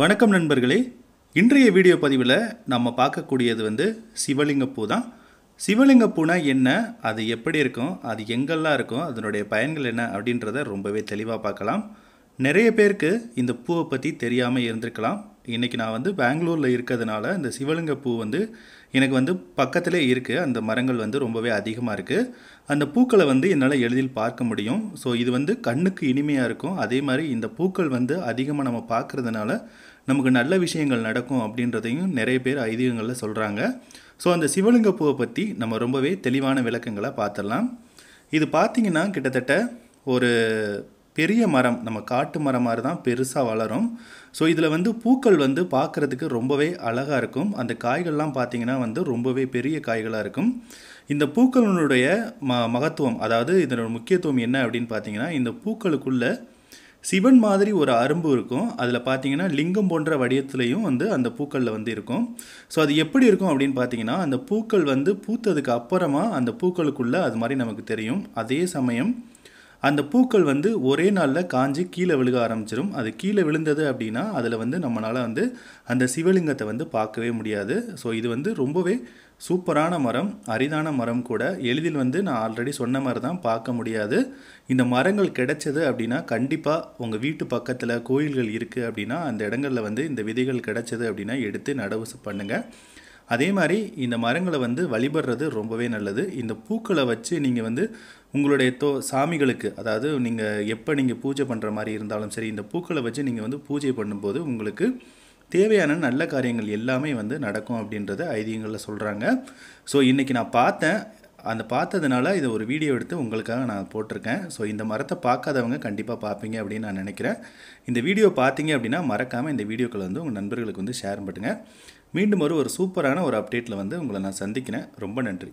வணக்கம் நண்பர்களே இன்றைய வீடியோ பதிவில் நம்ம பார்க்கக்கூடியது வந்து சிவலிங்கப்பூ தான் சிவலிங்கப்பூனா என்ன அது எப்படி இருக்கும் அது எங்கெல்லாம் இருக்கும் அதனுடைய பயன்கள் என்ன அப்படின்றத ரொம்பவே தெளிவாக பார்க்கலாம் நிறைய பேருக்கு இந்த பூவை பற்றி தெரியாமல் இருந்திருக்கலாம் இன்றைக்கி நான் வந்து பெங்களூரில் இருக்கிறதுனால இந்த சிவலிங்க பூ வந்து எனக்கு வந்து பக்கத்தில் இருக்குது அந்த மரங்கள் வந்து ரொம்பவே அதிகமாக இருக்குது அந்த பூக்களை வந்து என்னால் எளிதில் பார்க்க முடியும் ஸோ இது வந்து கண்ணுக்கு இனிமையாக இருக்கும் அதே மாதிரி இந்த பூக்கள் வந்து அதிகமாக நம்ம பார்க்குறதுனால நமக்கு நல்ல விஷயங்கள் நடக்கும் அப்படின்றதையும் நிறைய பேர் ஐதீகங்களில் சொல்கிறாங்க ஸோ அந்த சிவலிங்க பூவை பற்றி நம்ம ரொம்பவே தெளிவான விளக்கங்களை பார்த்துடலாம் இது பார்த்திங்கன்னா கிட்டத்தட்ட ஒரு பெரிய மரம் நம்ம காட்டு மரம் மாதிரி தான் பெருசாக வளரும் ஸோ இதில் வந்து பூக்கள் வந்து பார்க்குறதுக்கு ரொம்பவே அழகாக இருக்கும் அந்த காய்கள்லாம் பார்த்திங்கன்னா வந்து ரொம்பவே பெரிய காய்களாக இருக்கும் இந்த பூக்களினுடைய ம மகத்துவம் அதாவது இதனோட முக்கியத்துவம் என்ன அப்படின்னு பார்த்தீங்கன்னா இந்த பூக்களுக்குள்ளே சிவன் மாதிரி ஒரு அரும்பு இருக்கும் அதில் பார்த்தீங்கன்னா லிங்கம் போன்ற வடிவத்துலேயும் வந்து அந்த பூக்களில் வந்து இருக்கும் ஸோ அது எப்படி இருக்கும் அப்படின்னு பார்த்தீங்கன்னா அந்த பூக்கள் வந்து பூத்ததுக்கு அப்புறமா அந்த பூக்களுக்குள்ளே அது மாதிரி நமக்கு தெரியும் அதே சமயம் அந்த பூக்கள் வந்து ஒரே நாளில் காஞ்சி கீழே விழுக ஆரம்பிச்சிடும் அது கீழே விழுந்தது அப்படின்னா அதில் வந்து நம்மளால் வந்து அந்த சிவலிங்கத்தை வந்து பார்க்கவே முடியாது ஸோ இது வந்து ரொம்பவே சூப்பரான மரம் அரிதான மரம் கூட எளிதில் வந்து நான் ஆல்ரெடி சொன்ன மாதிரி தான் பார்க்க முடியாது இந்த மரங்கள் கிடைச்சது அப்படின்னா கண்டிப்பாக உங்கள் வீட்டு பக்கத்தில் கோயில்கள் இருக்குது அப்படின்னா அந்த இடங்களில் வந்து இந்த விதைகள் கிடைச்சது அப்படின்னா எடுத்து நடவு பண்ணுங்கள் அதே மாதிரி இந்த மரங்களை வந்து வழிபடுறது ரொம்பவே நல்லது இந்த பூக்களை வச்சு நீங்கள் வந்து உங்களுடைய தோ சாமிகளுக்கு அதாவது நீங்கள் எப்போ நீங்கள் பூஜை பண்ணுற மாதிரி இருந்தாலும் சரி இந்த பூக்களை வச்சு நீங்கள் வந்து பூஜை பண்ணும்போது உங்களுக்கு தேவையான நல்ல காரியங்கள் எல்லாமே வந்து நடக்கும் அப்படின்றத ஐதீகங்களில் சொல்கிறாங்க ஸோ இன்றைக்கி நான் பார்த்தேன் அந்த பார்த்ததுனால இதை ஒரு வீடியோ எடுத்து உங்களுக்காக நான் போட்டிருக்கேன் ஸோ இந்த மரத்தை பார்க்காதவங்க கண்டிப்பாக பார்ப்பீங்க அப்படின்னு நான் நினைக்கிறேன் இந்த வீடியோ பார்த்தீங்க அப்படின்னா மறக்காமல் இந்த வீடியோக்களை வந்து உங்கள் நண்பர்களுக்கு வந்து ஷேர் பண்ணுங்கள் மீண்டும் ஒரு ஒரு சூப்பரான ஒரு அப்டேட்டில் வந்து உங்களை நான் சந்திக்கிறேன் ரொம்ப நன்றி